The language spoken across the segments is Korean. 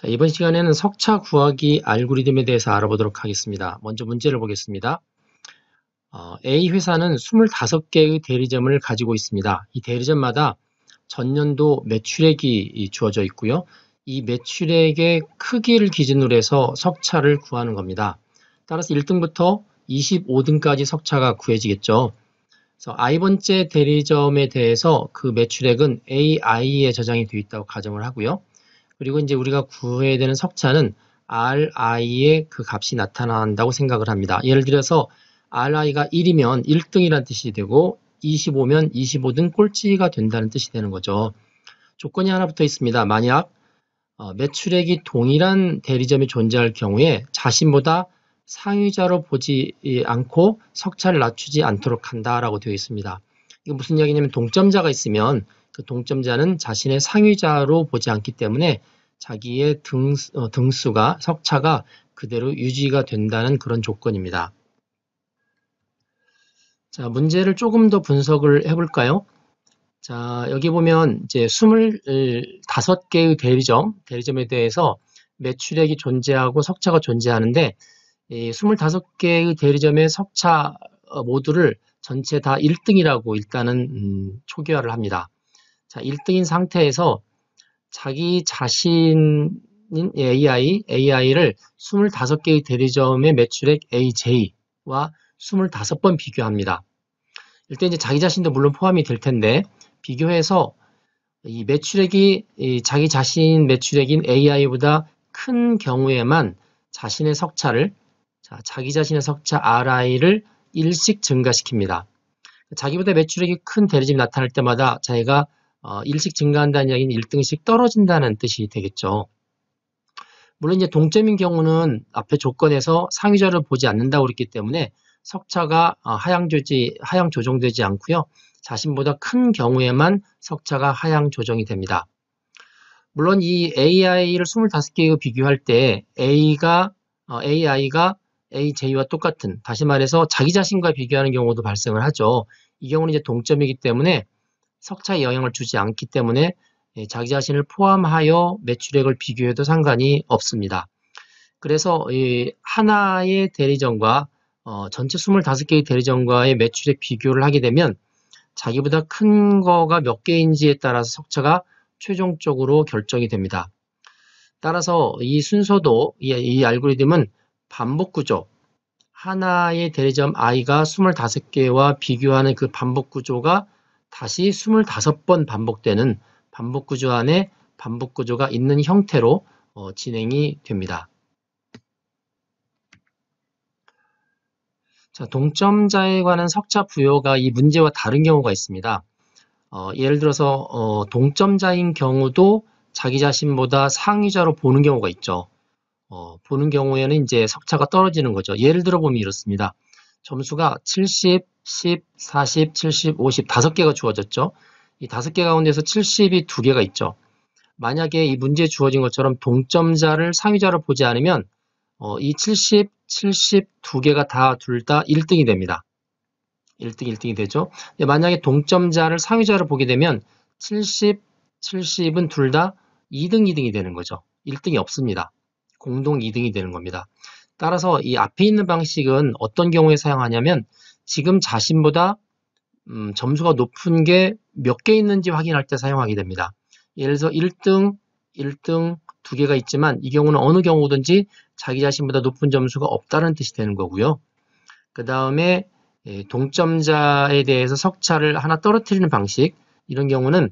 자, 이번 시간에는 석차 구하기 알고리즘에 대해서 알아보도록 하겠습니다. 먼저 문제를 보겠습니다. 어, A 회사는 25개의 대리점을 가지고 있습니다. 이 대리점마다 전년도 매출액이 주어져 있고요. 이 매출액의 크기를 기준으로 해서 석차를 구하는 겁니다. 따라서 1등부터 25등까지 석차가 구해지겠죠. 그래서 i번째 대리점에 대해서 그 매출액은 AI에 저장이 되어 있다고 가정을 하고요. 그리고 이제 우리가 구해야 되는 석차는 ri의 그 값이 나타난다고 생각을 합니다. 예를 들어서 ri가 1이면 1등이라는 뜻이 되고 25면 25등 꼴찌가 된다는 뜻이 되는 거죠. 조건이 하나 붙어 있습니다. 만약 어, 매출액이 동일한 대리점이 존재할 경우에 자신보다 상위자로 보지 않고 석차를 낮추지 않도록 한다라고 되어 있습니다. 이게 무슨 이야기냐면 동점자가 있으면 그 동점자는 자신의 상위자로 보지 않기 때문에 자기의 등, 어, 등수가 석차가 그대로 유지가 된다는 그런 조건입니다. 자, 문제를 조금 더 분석을 해볼까요? 자, 여기 보면 이제 25개의 대리점, 대리점에 대해서 매출액이 존재하고 석차가 존재하는데 이 25개의 대리점의 석차 어, 모두를 전체 다 1등이라고 일단은 음, 초기화를 합니다. 자, 1등인 상태에서 자기 자신인 AI, AI를 25개의 대리점의 매출액 AJ와 25번 비교합니다. 일단 이제 자기 자신도 물론 포함이 될 텐데 비교해서 이 매출액이 이 자기 자신 매출액인 AI보다 큰 경우에만 자신의 석차를 자, 기 자신의 석차 RI를 일식 증가시킵니다. 자기보다 매출액이 큰 대리점이 나타날 때마다 자기가 어, 일식 증가한다는 이야기는 1등씩 떨어진다는 뜻이 되겠죠. 물론 이제 동점인 경우는 앞에 조건에서 상위자를 보지 않는다고 그랬기 때문에 석차가 어, 하향 조지 하향 조정되지 않고요. 자신보다 큰 경우에만 석차가 하향 조정이 됩니다. 물론 이 AI를 25개에 비교할 때 A가 어, AI가 AJ와 똑같은 다시 말해서 자기 자신과 비교하는 경우도 발생을 하죠. 이 경우는 이제 동점이기 때문에 석차에 영향을 주지 않기 때문에 예, 자기 자신을 포함하여 매출액을 비교해도 상관이 없습니다. 그래서 하나의 대리점과 어, 전체 25개의 대리점과의 매출액 비교를 하게 되면 자기보다 큰 거가 몇 개인지에 따라서 석차가 최종적으로 결정이 됩니다. 따라서 이 순서도 이, 알고리즘은 반복 구조 하나의 대리점 i가 25개와 비교하는 그 반복 구조가 다시 25번 반복되는 반복구조 안에 반복구조가 있는 형태로 어, 진행이 됩니다. 자, 동점자에 관한 석자 부여가 이 문제와 다른 경우가 있습니다. 어, 예를 들어서 어, 동점자인 경우도 자기 자신보다 상위자로 보는 경우가 있죠. 어, 보는 경우에는 이제 석차가 떨어지는 거죠. 예를 들어 보면 이렇습니다. 점수가 70, 10, 40, 70, 50 다섯 개가 주어졌죠. 이 다섯 개 가운데서 70이 두 개가 있죠. 만약에 이 문제에 주어진 것처럼 동점자를 상위자로 보지 않으면 어, 이 70, 70 두 개가 다 둘 다 1등이 됩니다. 1등, 1등이 되죠. 만약에 동점자를 상위자로 보게 되면 70, 70은 둘 다 2등, 2등이 되는 거죠. 1등이 없습니다. 공동 2등이 되는 겁니다. 따라서 이 앞에 있는 방식은 어떤 경우에 사용하냐면 지금 자신보다 음, 점수가 높은 게 몇 개 있는지 확인할 때 사용하게 됩니다. 예를 들어서 1등, 1등 두 개가 있지만 이 경우는 어느 경우든지 자기 자신보다 높은 점수가 없다는 뜻이 되는 거고요. 그 다음에 예, 동점자에 대해서 석차를 하나 떨어뜨리는 방식 이런 경우는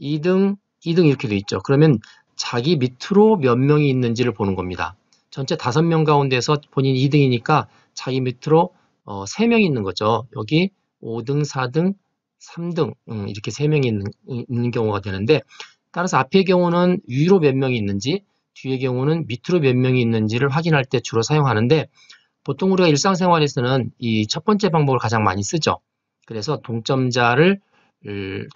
2등, 2등 이렇게 돼 있죠. 그러면 자기 밑으로 몇 명이 있는지를 보는 겁니다. 전체 5명 가운데서 본인 2등이니까 자기 밑으로 어, 3명 이 있는 거죠. 여기 5등, 4등, 3등 음, 이렇게 3명이 있는, 있는, 경우가 되는데 따라서 앞의 경우는 위로 몇 명이 있는지 뒤의 경우는 밑으로 몇 명이 있는지를 확인할 때 주로 사용하는데 보통 우리가 일상생활에서는 이 첫 번째 방법을 가장 많이 쓰죠. 그래서 동점자를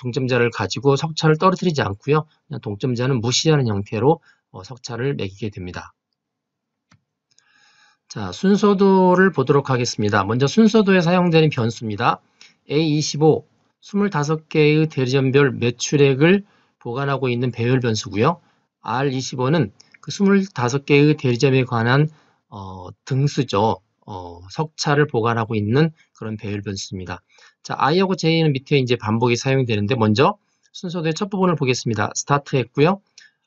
동점자를 가지고 석차를 떨어뜨리지 않고요. 동점자는 무시하는 형태로 어, 석차를 매기게 됩니다. 자, 순서도를 보도록 하겠습니다. 먼저 순서도에 사용되는 변수입니다. A25, 25개의 대리점별 매출액을 보관하고 있는 배열 변수고요. R25는 그 25개의 대리점에 관한 어, 등수죠. 어, 석차를 보관하고 있는 그런 배열 변수입니다. 자, I하고 J는 밑에 이제 반복이 사용되는데 먼저 순서도의 첫 부분을 보겠습니다. 스타트 했고요.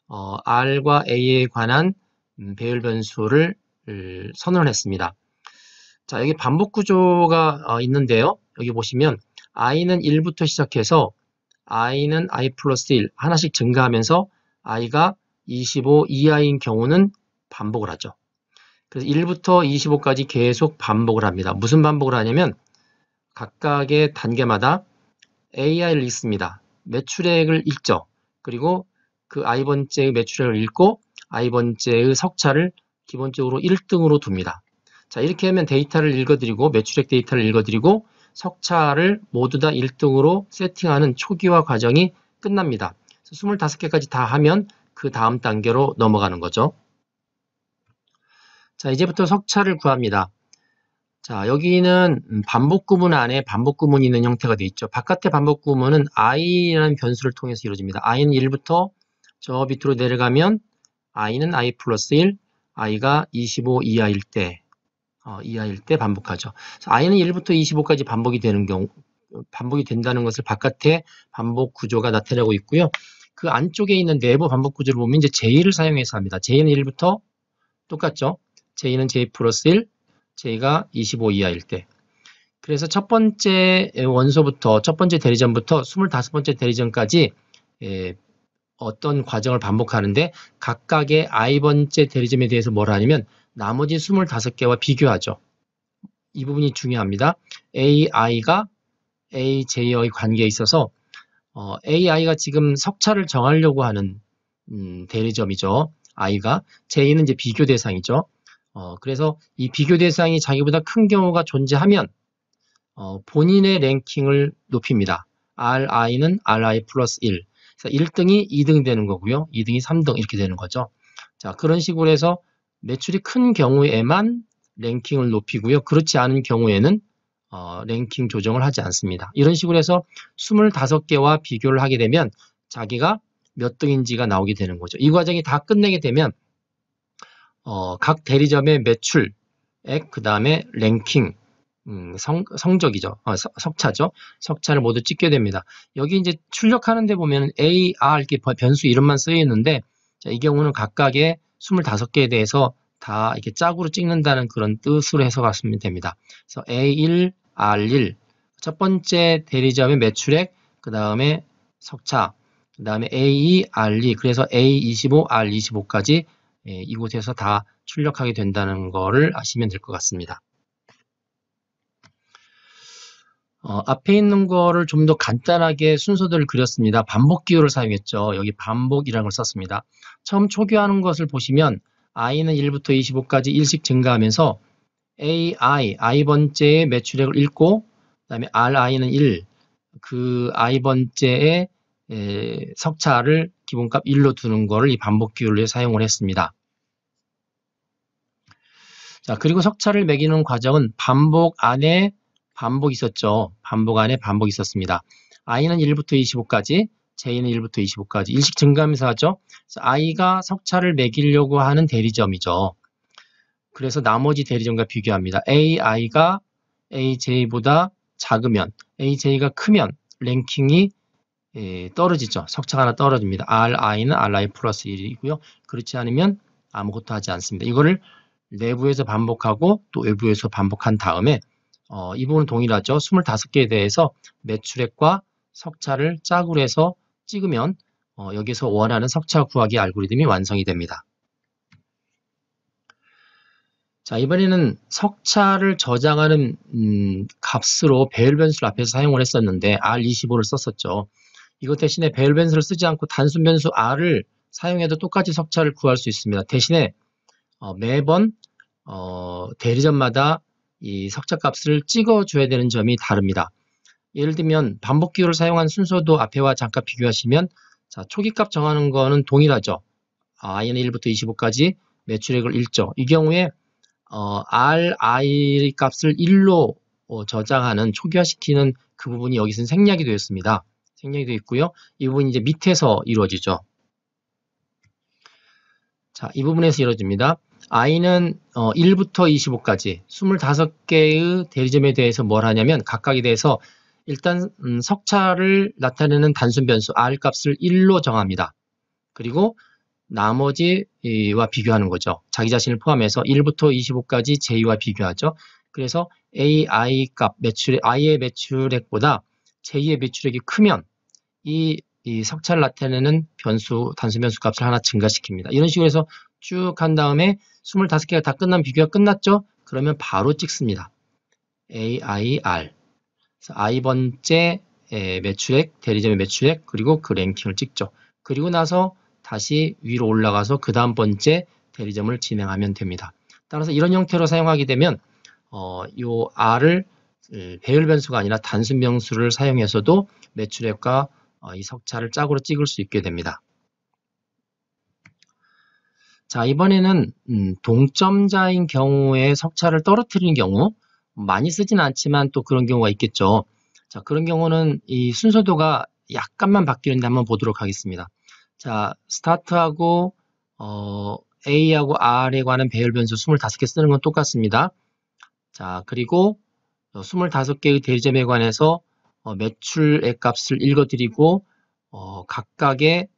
어, R과 A에 관한 음, 배열 변수를 선언했습니다. 자, 여기 반복 구조가 어, 있는데요. 여기 보시면 i는 1부터 시작해서 i는 i 플러스 1 하나씩 증가하면서 i가 25 이하인 경우는 반복을 하죠. 그래서 1부터 25까지 계속 반복을 합니다. 무슨 반복을 하냐면 각각의 단계마다 AI를 읽습니다. 매출액을 읽죠. 그리고 그 i번째의 매출액을 읽고 i번째의 석차를 기본적으로 1등으로 둡니다. 자 이렇게 하면 데이터를 읽어드리고 매출액 데이터를 읽어드리고 석차를 모두 다 1등으로 세팅하는 초기화 과정이 끝납니다. 25개까지 다 하면 그 다음 단계로 넘어가는 거죠. 자 이제부터 석차를 구합니다. 자 여기는 반복 구문 안에 반복 구문이 있는 형태가 되어 있죠. 바깥의 반복 구문은 i라는 변수를 통해서 이루어집니다. i는 1부터 저 밑으로 내려가면 i는 i 플러스 1, i가 25 이하일 때 어, 이하일 때 반복하죠. i는 1부터 25까지 반복이 되는 경우 반복이 된다는 것을 바깥에 반복 구조가 나타내고 있고요. 그 안쪽에 있는 내부 반복 구조를 보면 이제 j2를 사용해서 합니다. j는 1부터 똑같죠. j는 j 플러스 1, j가 25 이하일 때. 그래서 첫 번째 원소부터 첫 번째 대리전부터 25번째 대리전까지 예, 어떤 과정을 반복하는데 각각의 아이 번째 대리점에 대해서 뭘 하냐면 나머지 25개와 비교하죠. 이 부분이 중요합니다. AI가 AJ의 관계에 있어서 어, AI가 지금 석차를 정하려고 하는 음, 대리점이죠. I가 J는 이제 비교 대상이죠. 어, 그래서 이 비교 대상이 자기보다 큰 경우가 존재하면 어, 본인의 랭킹을 높입니다. Ri는 Ri 플러스 1, 그래서 1등이 2등 되는 거고요. 2등이 3등 이렇게 되는 거죠. 자, 그런 식으로 해서 매출이 큰 경우에만 랭킹을 높이고요. 그렇지 않은 경우에는 어, 랭킹 조정을 하지 않습니다. 이런 식으로 해서 25개와 비교를 하게 되면 자기가 몇 등인지가 나오게 되는 거죠. 이 과정이 다 끝내게 되면 어, 각 대리점의 매출액, 그 다음에 랭킹, 음, 성, 성적이죠. 아, 어, 석, 차죠 석차를 모두 찍게 됩니다. 여기 이제 출력하는데 보면 A, R 이렇게 변수 이름만 쓰여 있는데 자, 이 경우는 각각의 25개에 대해서 다 이렇게 짝으로 찍는다는 그런 뜻으로 해석하시면 됩니다. 그래서 A1, R1 첫 번째 대리점의 매출액, 그 다음에 석차, 그 다음에 A2, R2 그래서 A25, R25까지 예, 이곳에서 다 출력하게 된다는 거를 아시면 될 것 같습니다. 어, 앞에 있는 거를 좀 더 간단하게 순서대로 그렸습니다. 반복 기호를 사용했죠. 여기 반복이라는 걸 썼습니다. 처음 초기화하는 것을 보시면 i는 1부터 25까지 1씩 증가하면서 ai, i번째의 매출액을 읽고 그 다음에 ri는 1, 그 i번째의 에, 석차를 기본값 1로 두는 거를 이 반복 기호를 사용을 했습니다. 자, 그리고 석차를 매기는 과정은 반복 안에 반복 있었죠. 반복 안에 반복 있었습니다. i는 1부터 25까지, j는 1부터 25까지 일식 증감가서하죠 i가 석차를 매기려고 하는 대리점이죠. 그래서 나머지 대리점과 비교합니다. ai가 aj보다 작으면 aj가 크면 랭킹이 예, 떨어지죠. 석차가 하나 떨어집니다. ri는 ri 플러스 1이고요. 그렇지 않으면 아무것도 하지 않습니다. 이거를 내부에서 반복하고 또 외부에서 반복한 다음에 어, 이 부분은 동일하죠. 25개에 대해서 매출액과 석차를 짝으로 해서 찍으면 어, 여기서 원하는 석차 구하기 알고리즘이 완성이 됩니다. 자 이번에는 석차를 저장하는 음, 값으로 배열 변수를 앞에서 사용을 했었는데 R25를 썼었죠. 이것 대신에 배열 변수를 쓰지 않고 단순 변수 R을 사용해도 똑같이 석차를 구할 수 있습니다. 대신에 어, 매번 어, 대리점마다 이 석자값을 찍어줘야 되는 점이 다릅니다. 예를 들면 반복 기호를 사용한 순서도 앞에와 잠깐 비교하시면 자, 초기값 정하는 거는 동일하죠. i는 1부터 25까지 매출액을 1죠이 경우에 어, r, i 값을 1로 어, 저장하는 초기화시키는 그 부분이 여기서는 생략이 되었습니다. 생략이 되어 있고요. 이 부분이 이제 밑에서 이루어지죠. 자, 이 부분에서 이루어집니다. i는 어, 1부터 25까지 25개의 대리점에 대해서 뭘 하냐면 각각에 대해서 일단 음, 석차를 나타내는 단순 변수 r 값을 1로 정합니다. 그리고 나머지와 비교하는 거죠. 자기 자신을 포함해서 1부터 25까지 j와 비교하죠. 그래서 AI 값, 매출, I의 매출액보다 J의 매출액이 크면 이, 이 석차를 나타내는 변수, 단순 변수 값을 하나 증가시킵니다. 이런 식으로 해서 쭉 한 다음에 25개가 다 끝난 비교가 끝났죠? 그러면 바로 찍습니다. AIR. I번째 매출액, 대리점의 매출액, 그리고 그 랭킹을 찍죠. 그리고 나서 다시 위로 올라가서 그 다음 번째 대리점을 진행하면 됩니다. 따라서 이런 형태로 사용하게 되면 어, 요 R을 배열 변수가 아니라 단순 변수를 사용해서도 매출액과 어, 이 석차를 짝으로 찍을 수 있게 됩니다. 자, 이번에는 음, 동점자인 경우에 석차를 떨어뜨리는 경우 많이 쓰진 않지만 또 그런 경우가 있겠죠. 자, 그런 경우는 이 순서도가 약간만 바뀌는데 한번 보도록 하겠습니다. 자, 스타트하고 어, A하고 R에 관한 배열 변수 25개 쓰는 건 똑같습니다. 자, 그리고 25개의 대리점에 관해서 어, 매출액 값을 읽어드리고 어, 각각의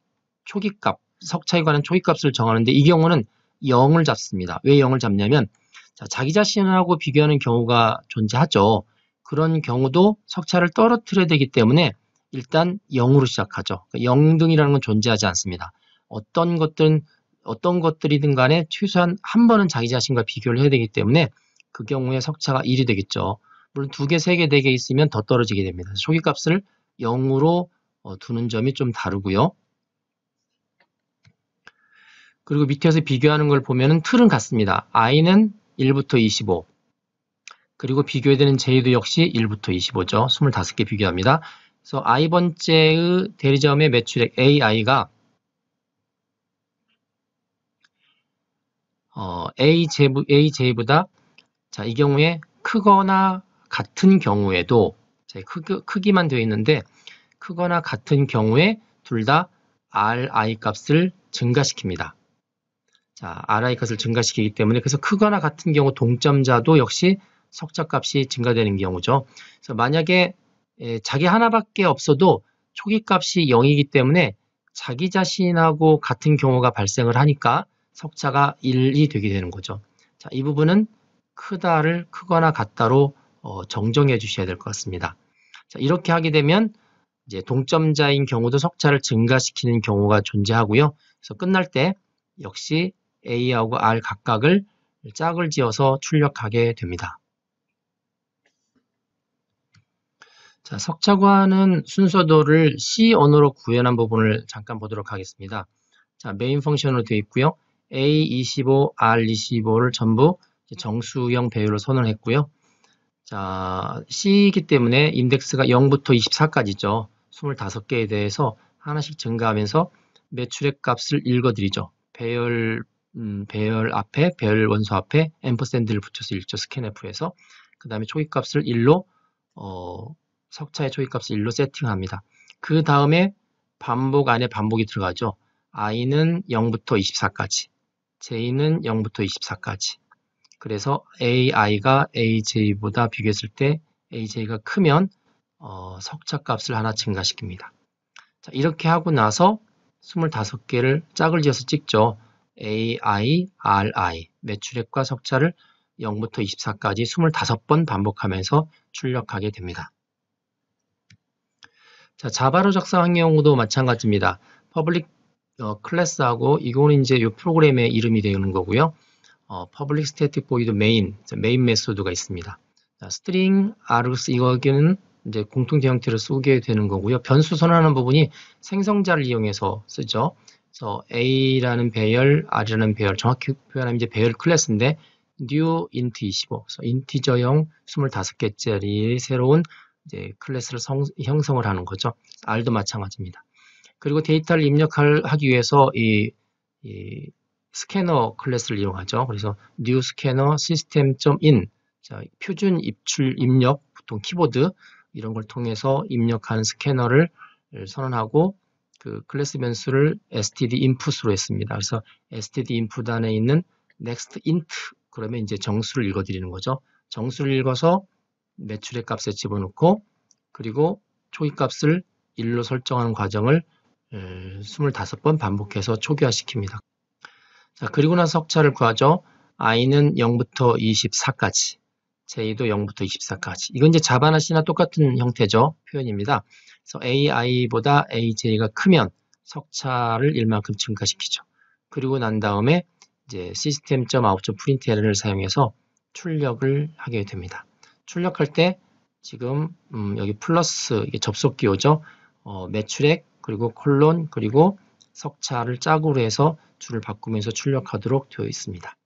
초기값, 석차에 관한 초기값을 정하는데 이 경우는 0을 잡습니다. 왜 0을 잡냐면 자, 기 자신하고 비교하는 경우가 존재하죠. 그런 경우도 석차를 떨어뜨려야 되기 때문에 일단 0으로 시작하죠. 그러니까 0등이라는 건 존재하지 않습니다. 어떤 것든 어떤 것들이든 간에 최소한 한 번은 자기 자신과 비교를 해야 되기 때문에 그 경우에 석차가 1이 되겠죠. 물론 두 개, 세 개, 네 개 있으면 더 떨어지게 됩니다. 초기값을 0으로 어, 두는 점이 좀 다르고요. 그리고 밑에서 비교하는 걸 보면은 틀은 같습니다. i는 1부터 25. 그리고 비교해되는 j도 역시 1부터 25죠. 25개 비교합니다. 그래서 i번째의 대리점의 매출액 ai가 어, AJ, AJ보다 자, 이 경우에 크거나 같은 경우에도 자, 크, 기만 되어 있는데 크거나 같은 경우에 둘 다 RI 값을 증가시킵니다. 자, RI 컷을 증가시키기 때문에 그래서 크거나 같은 경우 동점자도 역시 석자값이 증가되는 경우죠. 그래서 만약에 에, 예, 자기 하나밖에 없어도 초기 값이 0이기 때문에 자기 자신하고 같은 경우가 발생을 하니까 석차가 1이 되게 되는 거죠. 자, 이 부분은 크다를 크거나 같다로 어, 정정해 주셔야 될 것 같습니다. 자, 이렇게 하게 되면 이제 동점자인 경우도 석차를 증가시키는 경우가 존재하고요. 그래서 끝날 때 역시 A하고 R 각각을 짝을 지어서 출력하게 됩니다. 자, 석차구하는 순서도를 C 언어로 구현한 부분을 잠깐 보도록 하겠습니다. 자, 메인 펑션으로 되어 있고요. A25, R25를 전부 정수형 배열로 선언했고요. 자, C이기 때문에 인덱스가 0부터 24까지죠. 25개에 대해서 하나씩 증가하면서 매출액 값을 읽어드리죠. 배열 음, 배열 앞에 배열 원소 앞에 앰퍼샌드를 붙여서 일절 스캔F에서 그 다음에 초기값을 1로 어, 석차의 초기값을 1로 세팅합니다. 그 다음에 반복 안에 반복이 들어가죠. i는 0부터 24까지, j는 0부터 24까지. 그래서 ai가 aj보다 비교했을 때 aj가 크면 어, 석차 값을 하나 증가시킵니다. 자, 이렇게 하고 나서 25개를 짝을 지어서 찍죠. AIRI 매출액과 석차를 0부터 24까지 25번 반복하면서 출력하게 됩니다. 자, 자바로 작성한 경우도 마찬가지입니다. 퍼블릭 어, 클래스하고 이거는 이제 이 프로그램의 이름이 되는 거고요. 어, 퍼블릭 스태틱 보이드 메인, 메인 메소드가 있습니다. 자, 스트링 아르스 이거는 이제 공통대 형태를 쓰게 되는 거고요. 변수 선언하는 부분이 생성자를 이용해서 쓰죠. 그래서 A라는 배열, R라는 이 배열, 정확히 표현하면 이제 배열 클래스인데 new int 25, 그래서 인티저형 25개짜리 새로운 이제 클래스를 성, 형성을 하는 거죠. R도 마찬가지입니다. 그리고 데이터를 입력하기 위해서 이, 이 스캐너 클래스를 이용하죠. 그래서 new scanner system.in 표준 입출 입력, 보통 키보드 이런 걸 통해서 입력하는 스캐너를 선언하고 그 클래스 변수를 std input으로 했습니다. 그래서 std input 안에 있는 next int 그러면 이제 정수를 읽어드리는 거죠. 정수를 읽어서 매출의 값에 집어넣고 그리고 초기 값을 1로 설정하는 과정을 25번 반복해서 초기화시킵니다. 자, 그리고 나서 석차를 구하죠. i는 0부터 24까지. j 도 0부터 24까지. 이건 이제 자바나 C나 똑같은 형태죠. 표현입니다. 그래서 AI보다 AJ가 크면 석차를 1만큼 증가시키죠. 그리고 난 다음에 이제 시스템.out. 프린트 에러를 사용해서 출력을 하게 됩니다. 출력할 때 지금 음 여기 플러스 접속 기호죠. 어 매출액 그리고 콜론 그리고 석차를 짝으로 해서 줄을 바꾸면서 출력하도록 되어 있습니다.